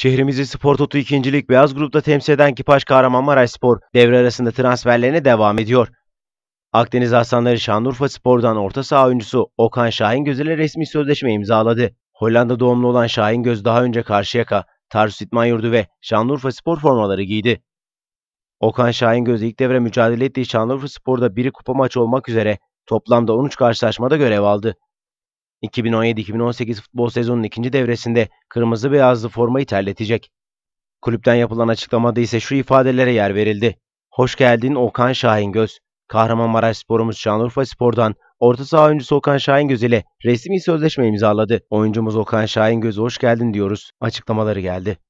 Şehrimizi Spor Toto 2. Lig Beyaz Grup'ta temsil eden Kipaş Kahramanmaraş Spor devre arasında transferlerine devam ediyor. Akdeniz Aslanları Şanlıurfa Spor'dan orta saha oyuncusu Okan Şahin ile resmi sözleşme imzaladı. Hollanda doğumlu olan Şahin Göz daha önce Karşıyaka, Tarsus yurdu ve Şanlıurfa Spor formaları giydi. Okan Şahin Göz ilk devre mücadele ettiği Şanlıurfa Spor'da biri kupa maçı olmak üzere toplamda 13 karşılaşmada görev aldı. 2017-2018 futbol sezonunun ikinci devresinde kırmızı beyazlı formayı terletecek. Kulüpten yapılan açıklamada ise şu ifadelere yer verildi. Hoş geldin Okan Şahingöz. Kahramanmaraş sporumuz Şanlıurfa Spor'dan orta saha oyuncusu Okan Şahingöz ile resmi sözleşme imzaladı. Oyuncumuz Okan Şahingöz'e hoş geldin diyoruz. Açıklamaları geldi.